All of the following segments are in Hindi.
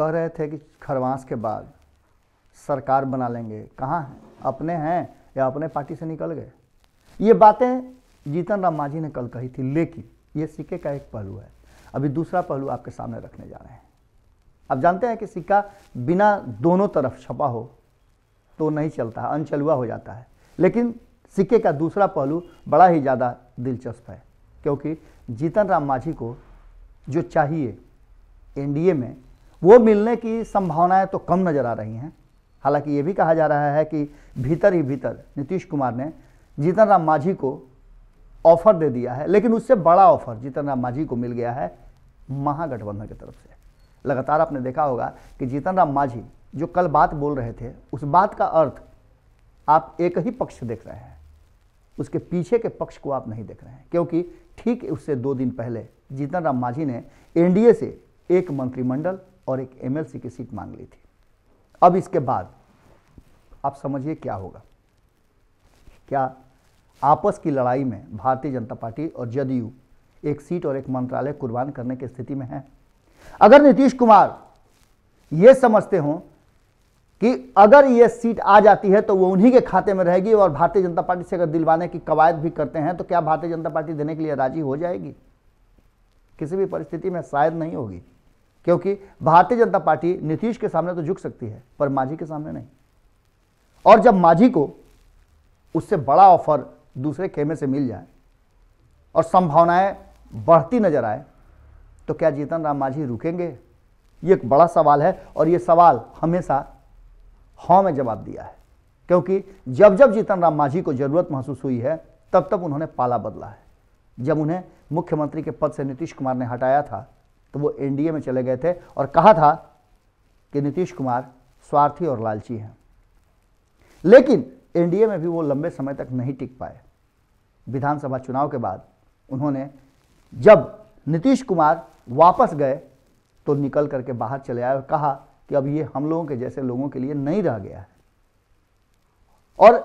कह रहे थे कि खरवास के बाद सरकार बना लेंगे कहाँ हैं अपने हैं या अपने पार्टी से निकल गए ये बातें जीतन राम मांझी ने कल कही थी लेकिन ये सिक्के का एक पहलू है अभी दूसरा पहलू आपके सामने रखने जा रहे हैं आप जानते हैं कि सिक्का बिना दोनों तरफ छपा हो तो नहीं चलता है अनचलुआ हो जाता है लेकिन सिक्के का दूसरा पहलू बड़ा ही ज़्यादा दिलचस्प है क्योंकि जीतन राम मांझी को जो चाहिए एनडीए में वो मिलने की संभावनाएं तो कम नज़र आ रही हैं हालांकि ये भी कहा जा रहा है कि भीतर ही भीतर नीतीश कुमार ने जीतन राम मांझी को ऑफर दे दिया है लेकिन उससे बड़ा ऑफर जीतन राम मांझी को मिल गया है महागठबंधन की तरफ से लगातार आपने देखा होगा कि जीतन राम मांझी जो कल बात बोल रहे थे उस बात का अर्थ आप एक ही पक्ष देख रहे हैं उसके पीछे के पक्ष को आप नहीं देख रहे हैं क्योंकि ठीक उससे दो दिन पहले जीतन राम मांझी ने एनडीए से एक मंत्रिमंडल और एक एमएलसी की सीट मांग ली थी अब इसके बाद आप समझिए क्या होगा क्या आपस की लड़ाई में भारतीय जनता पार्टी और जदयू एक सीट और एक मंत्रालय कुर्बान करने की स्थिति में है अगर नीतीश कुमार ये समझते हो कि अगर यह सीट आ जाती है तो वो उन्हीं के खाते में रहेगी और भारतीय जनता पार्टी से अगर दिलवाने की कवायद भी करते हैं तो क्या भारतीय जनता पार्टी देने के लिए राजी हो जाएगी किसी भी परिस्थिति में शायद नहीं होगी क्योंकि भारतीय जनता पार्टी नीतीश के सामने तो झुक सकती है पर माझी के सामने नहीं और जब माझी को उससे बड़ा ऑफर दूसरे खेमे से मिल जाए और संभावनाएं बढ़ती नजर आए तो क्या जीतन राम माझी रुकेंगे ये एक बड़ा सवाल है और ये सवाल हमेशा हाँ में जवाब दिया है क्योंकि जब जब जीतन राम माझी को जरूरत महसूस हुई है तब तब उन्होंने पाला बदला है जब उन्हें मुख्यमंत्री के पद से नीतीश कुमार ने हटाया था तो वो एनडीए में चले गए थे और कहा था कि नीतीश कुमार स्वार्थी और लालची हैं लेकिन एनडीए में भी वो लंबे समय तक नहीं टिक पाए विधानसभा चुनाव के बाद उन्होंने जब नीतीश कुमार वापस गए तो निकल करके बाहर चले आए और कहा कि अब ये हम लोगों के जैसे लोगों के लिए नहीं रह गया है और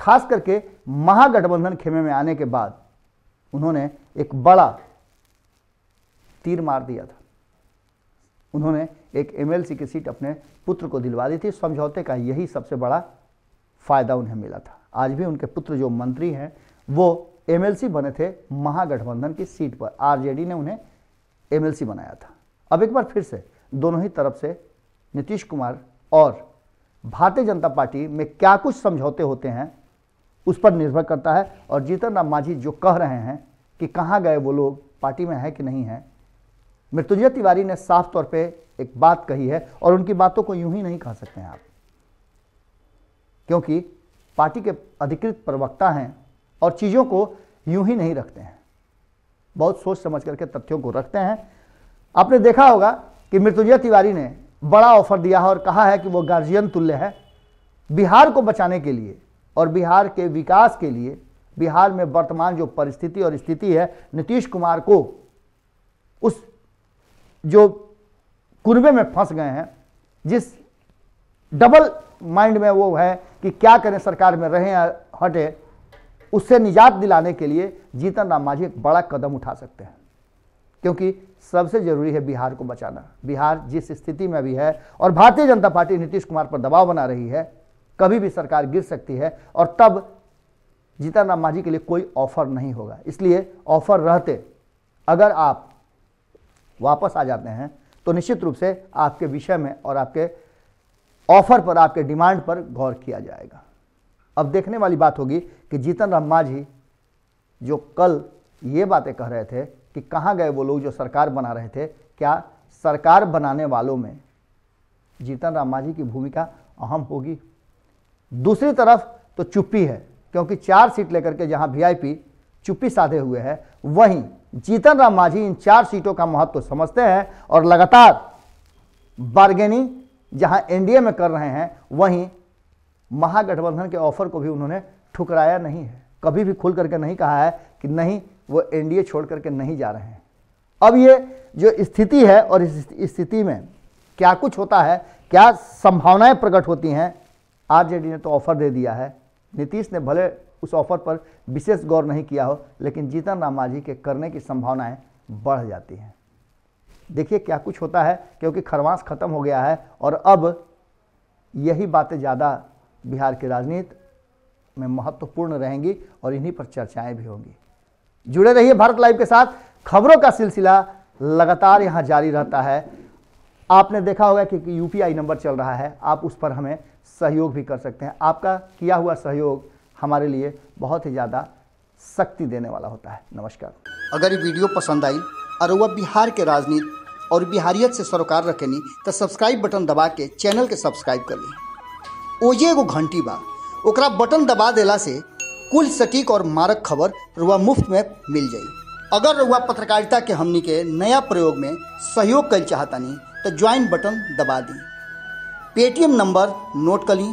खास करके महागठबंधन खेमे में आने के बाद उन्होंने एक बड़ा तीर मार दिया था उन्होंने एक एमएलसी की सीट अपने पुत्र को दिलवा दी थी समझौते का यही सबसे बड़ा फ़ायदा उन्हें मिला था आज भी उनके पुत्र जो मंत्री हैं वो एमएलसी बने थे महागठबंधन की सीट पर आरजेडी ने उन्हें एमएलसी बनाया था अब एक बार फिर से दोनों ही तरफ से नीतीश कुमार और भारतीय जनता पार्टी में क्या कुछ समझौते होते हैं उस पर निर्भर करता है और जीतन राम मांझी जो कह रहे हैं कि कहाँ गए वो लोग पार्टी में है कि नहीं है मृत्युंजय तिवारी ने साफ तौर पे एक बात कही है और उनकी बातों को यूं ही नहीं कह सकते हैं आप क्योंकि पार्टी के अधिकृत प्रवक्ता हैं और चीज़ों को यूं ही नहीं रखते हैं बहुत सोच समझ करके तथ्यों को रखते हैं आपने देखा होगा कि मृत्युंजय तिवारी ने बड़ा ऑफर दिया है और कहा है कि वो गार्जियन तुल्य है बिहार को बचाने के लिए और बिहार के विकास के लिए बिहार में वर्तमान जो परिस्थिति और स्थिति है नीतीश कुमार को उस जो कुर्बे में फंस गए हैं जिस डबल माइंड में वो है कि क्या करें सरकार में रहें या हटे उससे निजात दिलाने के लिए जीतन राम मांझी एक बड़ा कदम उठा सकते हैं क्योंकि सबसे जरूरी है बिहार को बचाना बिहार जिस स्थिति में भी है और भारतीय जनता पार्टी नीतीश कुमार पर दबाव बना रही है कभी भी सरकार गिर सकती है और तब जीतन राम मांझी के लिए कोई ऑफर नहीं होगा इसलिए ऑफर रहते अगर आप वापस आ जाते हैं तो निश्चित रूप से आपके विषय में और आपके ऑफर पर आपके डिमांड पर गौर किया जाएगा अब देखने वाली बात होगी कि जीतन राम मांझी जो कल ये बातें कह रहे थे कि कहाँ गए वो लोग जो सरकार बना रहे थे क्या सरकार बनाने वालों में जीतन राम मांझी की भूमिका अहम होगी दूसरी तरफ तो चुप्पी है क्योंकि चार सीट लेकर के जहाँ वी चुप्पी साधे हुए है वहीं जीतन राम मांझी इन चार सीटों का महत्व समझते हैं और लगातार बार्गेनिंग जहां एनडीए में कर रहे हैं वहीं महागठबंधन के ऑफर को भी उन्होंने ठुकराया नहीं है कभी भी खुल करके नहीं कहा है कि नहीं वो एनडीए छोड़ करके नहीं जा रहे हैं अब ये जो स्थिति है और इस स्थिति में क्या कुछ होता है क्या संभावनाएं प्रकट होती हैं आरजेडी ने तो ऑफर दे दिया है नीतीश ने भले उस ऑफर पर विशेष गौर नहीं किया हो लेकिन जीतन राम मांझी के करने की संभावनाएं बढ़ जाती हैं देखिए क्या कुछ होता है क्योंकि खरवास खत्म हो गया है और अब यही बातें ज़्यादा बिहार की राजनीति में महत्वपूर्ण रहेंगी और इन्हीं पर चर्चाएं भी होंगी जुड़े रहिए भारत लाइव के साथ खबरों का सिलसिला लगातार यहाँ जारी रहता है आपने देखा होगा कि यूपीआई नंबर चल रहा है आप उस पर हमें सहयोग भी कर सकते हैं आपका किया हुआ सहयोग हमारे लिए बहुत ही ज़्यादा शक्ति देने वाला होता है नमस्कार अगर ये वीडियो पसंद आई और वह बिहार के राजनीति और बिहारियत से सरोकार रखेनी तो सब्सक्राइब बटन दबा के चैनल के सब्सक्राइब कर ली ओजे एगो घंटी बा ओकरा बटन दबा देला से कुल सटीक और मारक खबर रुआ मुफ्त में मिल जाए अगर रुआ पत्रकारिता के हमनी के नया प्रयोग में सहयोग कर चाहतनी तो ज्वाइन बटन दबा दी पेटीएम नंबर नोट कर ली